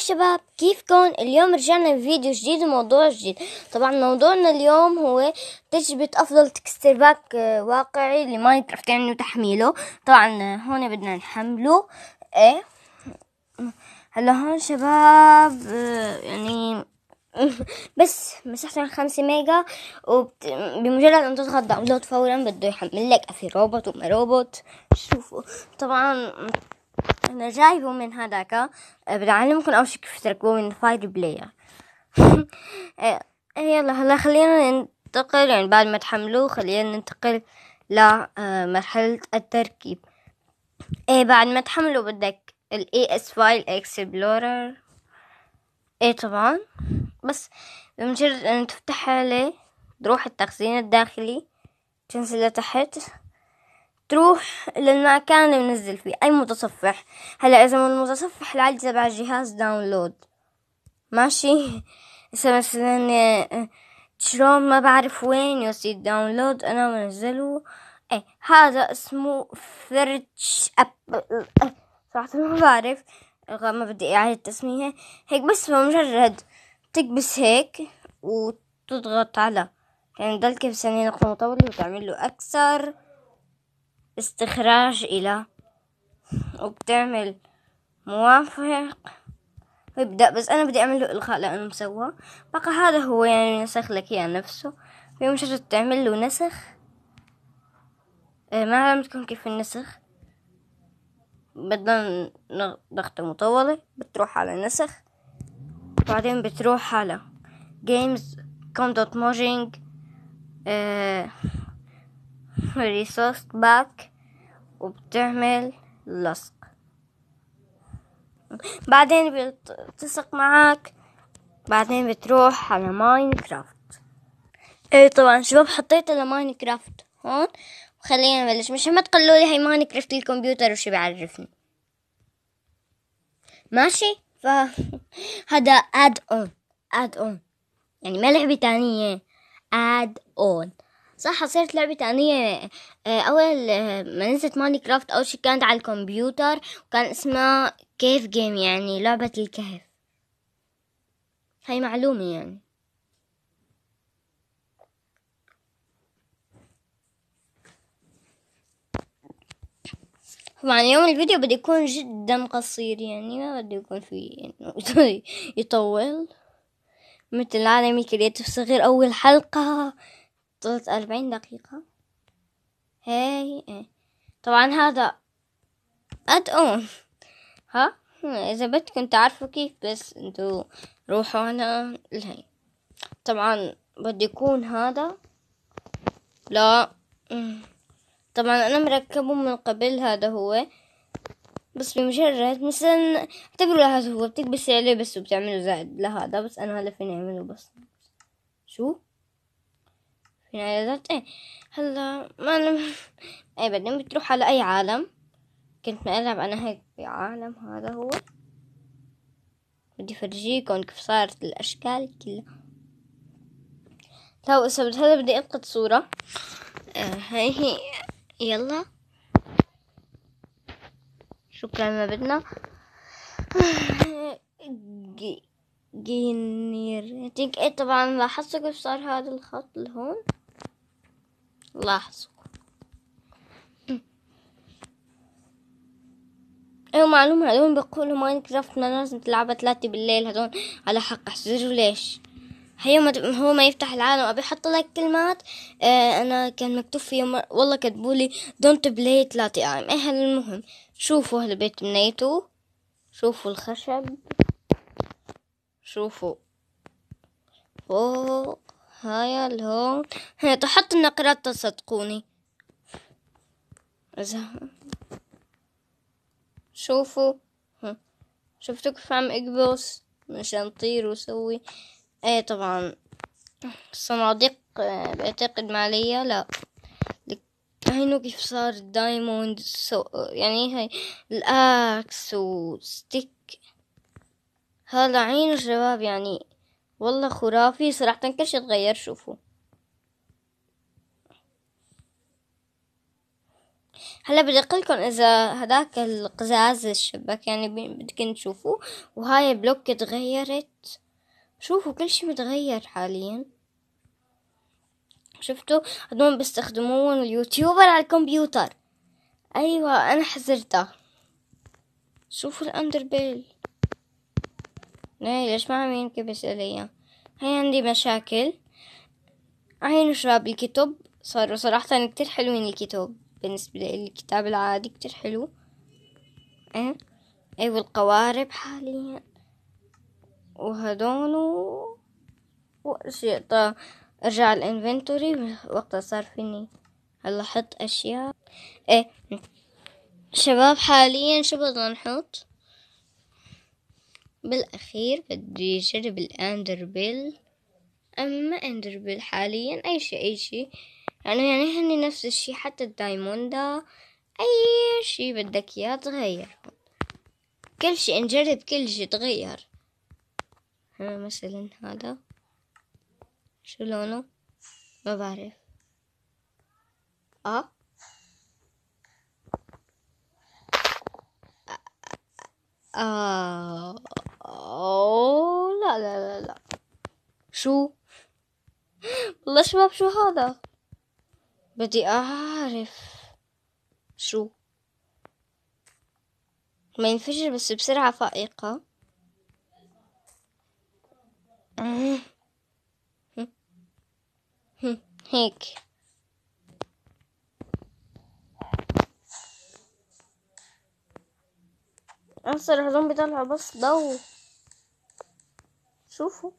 الشباب كيفكم اليوم رجعنا بفيديو جديد وموضوع جديد طبعا موضوعنا اليوم هو تجربة أفضل تكستر باك آه، واقعي لماينكرافت يعني وتحميله طبعا آه، هون بدنا نحمله ايه هلا هون شباب آه، يعني بس مساحته 5 ميجا وبمجرد ان تضغط داونلود فورا بده يحمل لك افي روبوت وما روبوت شوفوا طبعا انا جايبه من هذاك آه، بدي اعلمكم اول شيء كيف تركبوه من فايل آه، بلاير يلا هلا خلينا ننتقل يعني بعد ما تحملوه خلينا ننتقل لمرحلة آه، التركيب ايه بعد ما تحمله بدك ال اس فايل اكسبلورر ايه طبعا بس بمجرد ان تفتح عليه تروح التخزين الداخلي تنزل لتحت تروح للمكان اللي منزل فيه أي متصفح هلا إذا من المتصفح العادي تبع الجهاز داونلود ماشي إذا مثلا تشروم آه، ما بعرف وين يصير داونلود أنا منزله إيه هذا اسمه فرتش أب صراحة ما بعرف ما بدي إعادة تسمية هيك بس بمجرد تكبس هيك وتضغط على يعني ضل نقطة مطولة وتعمل له أكثر استخراج إلى وبتعمل موافق ويبدأ بس أنا بدي أعمل له إلغاء لأنه مسوى بقى هذا هو يعني نسخ لك إياه نفسه مجرد تعمل له نسخ إيه، ما علمتكم كيف النسخ بدنا ضغطة مطولة بتروح على نسخ بعدين بتروح على games com dot mojang إيه، resource back وبتعمل لصق بعدين بتلصق معك بعدين بتروح على ماينكرافت اي طبعا شباب حطيت على ماينكرافت هون وخلينا نبلش مش ما تقولوا لي هي ماينكرافت الكمبيوتر وشي بيعرفني ماشي ف هذا اد اون اد اون يعني ما لعبه تانية اد اون صح حصلت لعبة تانية آه، أول آه، ما نزلت ماين كرافت أول شي كانت على الكمبيوتر وكان اسمها كيف جيم يعني لعبة الكهف هاي معلومة يعني طبعا اليوم الفيديو بده يكون جدا قصير يعني ما بده يكون فيه انه يطول مثل العالم الكريتيف صغير أول حلقة فضلت أربعين دقيقة هاي إيه. طبعا هذا أدقون ها إذا بدكم تعرفوا كيف بس انتو روحوا هنا لهي طبعا بدي يكون هذا لا طبعا أنا مركبه من قبل هذا هو بس بمجرد مثلا اعتبروا هذا هو بتكبسي عليه بس وبتعملوا زائد لهذا بس أنا هلا فيني أعمله بس شو من يعني عيادات ايه هلا ما انا ايه بعدين بتروح على اي عالم كنت مقلب انا هيك بعالم هذا هو بدي فرجيكم كيف صارت الاشكال كلها لو سبت هذا بدي القط صورة آه هاي هي يلا شكرا ما بدنا جينير ايه طبعا لاحظتوا كيف صار هذا الخط لهون لاحظوا ايوه معلومة هدول بيقولوا ماينكرافت ما لازم تلعبها ثلاثة بالليل هدول على حق احزروا ليش هي ما هو ما يفتح العالم ابي احط لك كلمات آه انا كان مكتوب في يوم والله كتبولي دونت بلاي ثلاثة ايام ايه المهم شوفوا هالبيت بنيته شوفوا الخشب شوفوا فوق هاي الهون تحط النقرات تصدقوني إذا شوفوا شفتوا كيف عم اكبس مشان طير وسوي ايه طبعا الصناديق آه، بعتقد مالية لا هينو كيف صار دايموند سو يعني هاي الاكس وستيك هذا عين شباب يعني والله خرافي صراحة كرش تغير شوفوا هلا بدي اقلكم اذا هداك القزاز الشباك يعني بدكن تشوفوه وهاي بلوك تغيرت شوفوا كل شي متغير حاليا شفتوا هدول بيستخدمون اليوتيوبر على الكمبيوتر ايوه انا حزرتها شوفوا الاندربيل ليش ما عم ينكب عليها هاي عندي مشاكل عين شباب الكتب صاروا صراحة كتير حلوين الكتب بالنسبة للكتاب العادي كتير حلو ايه ايه والقوارب حاليا وهدون و... واشياء ارجع الانفنتوري وقتها صار فيني هلا حط اشياء ايه شباب حاليا شو بدنا نحط بالأخير بدي أجرب الأندربيل أما أندربيل حاليا أي شيء أي شيء يعني يعني هني نفس الشي حتى الدايموندا أي شي بدك إياه تغير كل شي نجرب كل شي تغير مثلا هذا شو لونه ما بعرف اه اه لا لا لا لا شو والله شباب شو هذا بدي أعرف شو ما ينفجر بس بسرعة فائقة هيك انصر هذول بيطلعوا بس ضو شوفوا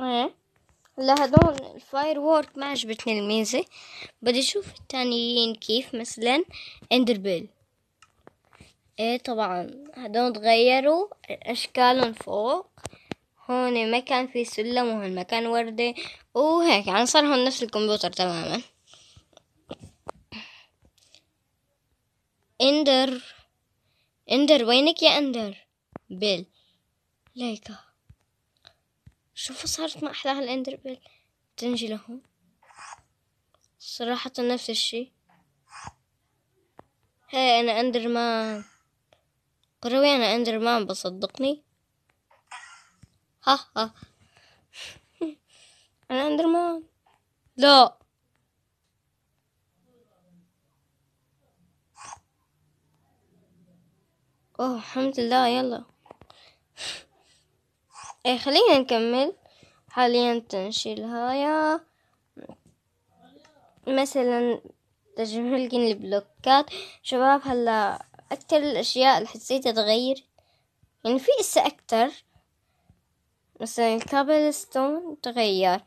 ايه هلا هدول الفاير وورك ما عجبتني الميزة بدي اشوف التانيين كيف مثلا اندر بيل ايه طبعا هدول تغيروا اشكالهم فوق هون ما كان في سلم وهون ما كان وردة وهيك يعني صار هون نفس الكمبيوتر تماما اندر اندر وينك يا اندر بيل ليكا شوفوا صارت مع احلاها الاندر بيل تنجي لهم صراحة نفس الشي هاي انا اندر مان قروي انا اندر مان بصدقني ها ها انا اندر مان لا اوه الحمد لله يلا ايه خلينا نكمل حاليا تنشيل هاي مثلا تجميل البلوكات شباب هلا اكتر الاشياء اللي حسيتها تغير يعني في اسا اكتر مثلا الكابل ستون تغير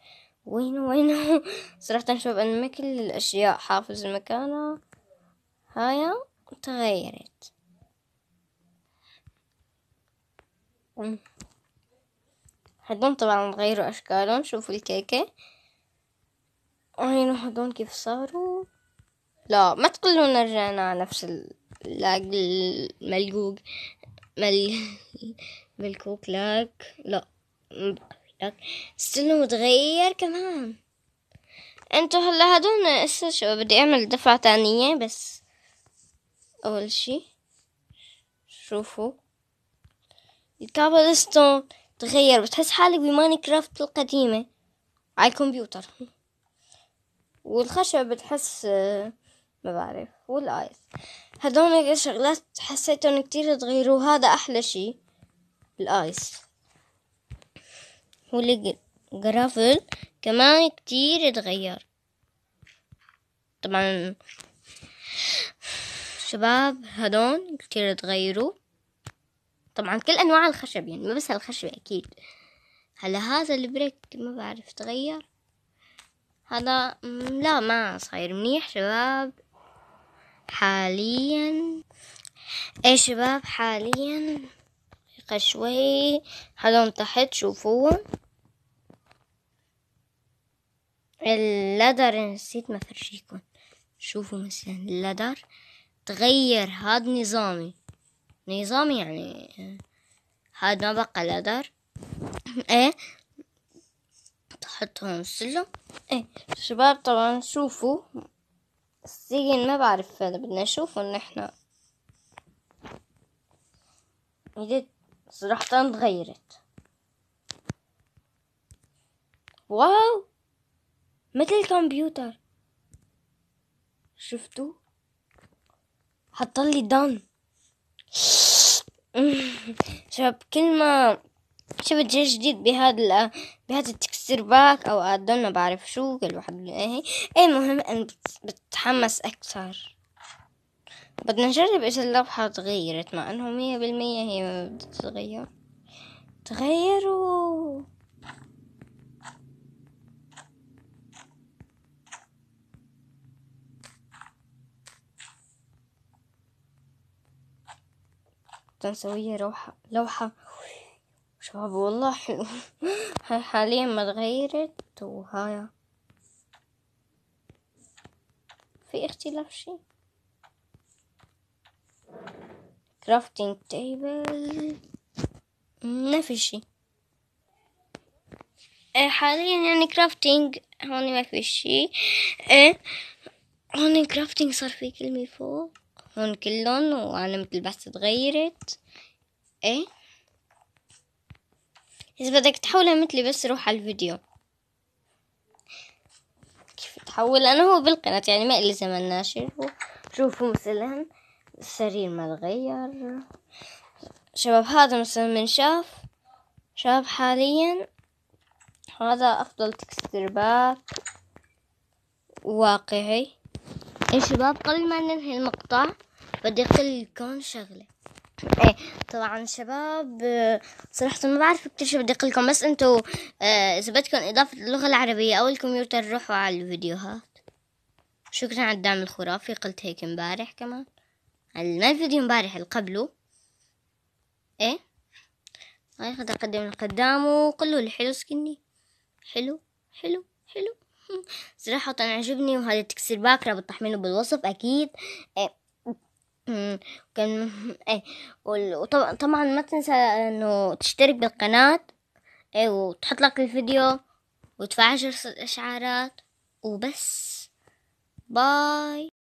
وين وين صراحة شباب انا ما كل الاشياء حافظ مكانها هاي تغيرت هدون طبعا غيروا أشكالهم شوفوا الكيكة وهينو هدول كيف صاروا لا ما تقولوا رجعنا على نفس اللاج الملقوق مل ملكوك لاك لا لاك استنوا متغير كمان انتو هلا هدول هسه شو بدي اعمل دفعة تانية بس اول شي شوفوا الكابل ستون تغير بتحس حالك بماينكرافت القديمة على الكمبيوتر والخشب بتحس ما بعرف والايس هدول الشغلات حسيتهم كتير تغيروا هذا احلى شي الايس والجرافل كمان كتير تغير طبعا شباب هدول كتير تغيروا طبعا كل انواع الخشب يعني ما بس هالخشب اكيد هلا هذا البريك ما بعرف تغير هذا لا ما صاير منيح شباب حاليا اي شباب حاليا شوي هذا تحت شوفوه اللدر نسيت ما فرشيكم شوفوا مثلا اللدر تغير هاد نظامي نظام يعني هاد ما بقى لدر ايه تحطهم السلم ايه شباب طبعا شوفوا السجن ما بعرف هذا بدنا نشوفه نحنا احنا جديد صراحة تغيرت واو مثل الكمبيوتر شفتوا حطلي دان شباب كل ما شفت جيل جديد بهذا بهذا التكسير باك او ادون ما بعرف شو كل واحد ايه ايه مهم ان بتحمس اكثر بدنا نجرب اذا اللوحة تغيرت مع انه مية بالمية هي ما تغيروا كنت مسوية لوحة لوحة شباب والله حلو حاليا ما تغيرت وهاي في اختلاف شيء كرافتينج تيبل ما في شيء إيه، حاليا يعني كرافتينج هون ما في شيء إيه، هوني كرافتينج صار في كلمة فوق هون كلهم وعلامة البحث تغيرت ايه اذا بدك تحولها مثلي بس روح على الفيديو كيف تحول انا هو بالقناة يعني ما الي زمن ناشر شوفوا مثلا السرير ما تغير شباب هذا مثلا من شاف شاب حاليا هذا افضل تكستر باك واقعي يا شباب قبل ما ننهي المقطع بدي اقول لكم شغله ايه طبعا شباب صراحة ما بعرف كتير شو بدي اقول لكم بس انتو آه، اذا بدكم اضافة اللغة العربية او الكمبيوتر روحوا على الفيديوهات شكرا على الدعم الخرافي قلت هيك امبارح كمان ما الفيديو امبارح اللي قبله ايه هاي خد اقدم لقدام وقلوا لي حلو سكني حلو حلو حلو صراحة عجبني وهذا التكسير باكرة بتحمله بالوصف أكيد إيه، كان إيه، وطبعا ما تنسى انه تشترك بالقناة إيه، وتحط لك الفيديو وتفعل جرس الاشعارات وبس باي